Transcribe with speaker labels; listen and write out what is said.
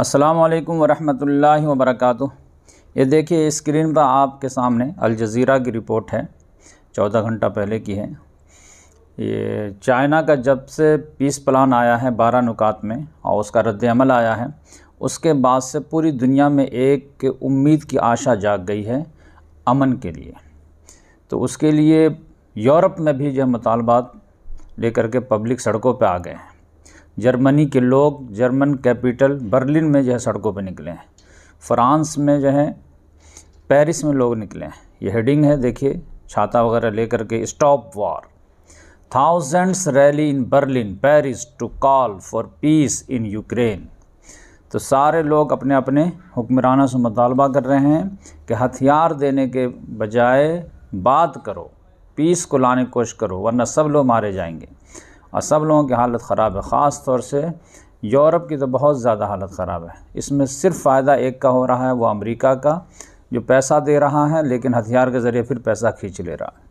Speaker 1: अस्सलाम वालेकुम वरहमतुल्लाहि वबरकातुह ये देखिए स्क्रीन पर आपके सामने अल जज़ीरा की रिपोर्ट है चौदह घंटा पहले की है ये चाइना का जब से पीस प्लान आया है बारह नुकात में और उसका रद्द अमल आया है उसके बाद से पूरी दुनिया में एक उम्मीद की आशा जाग गई है अमन के लिए तो उसके लिए यूरोप में भी जो मुतालबात लेकर के पब्लिक सड़कों पर आ गए हैं जर्मनी के लोग जर्मन कैपिटल बर्लिन में जो है सड़कों पर निकले हैं फ्रांस में जो है पेरिस में लोग निकले हैं ये हेडिंग है देखिए छाता वगैरह लेकर के stop war thousands rally in Berlin Paris to call for peace in Ukraine तो सारे लोग अपने अपने हुक्मराना से मुतालबा कर रहे हैं कि हथियार देने के बजाय बात करो पीस को लाने की कोशिश करो वरना सब लोग मारे जाएंगे और सब लोगों की हालत ख़राब है ख़ास तौर से यूरोप की तो बहुत ज़्यादा हालत ख़राब है इसमें सिर्फ फ़ायदा एक का हो रहा है वो अमेरिका का जो पैसा दे रहा है लेकिन हथियार के ज़रिए फिर पैसा खींच ले रहा है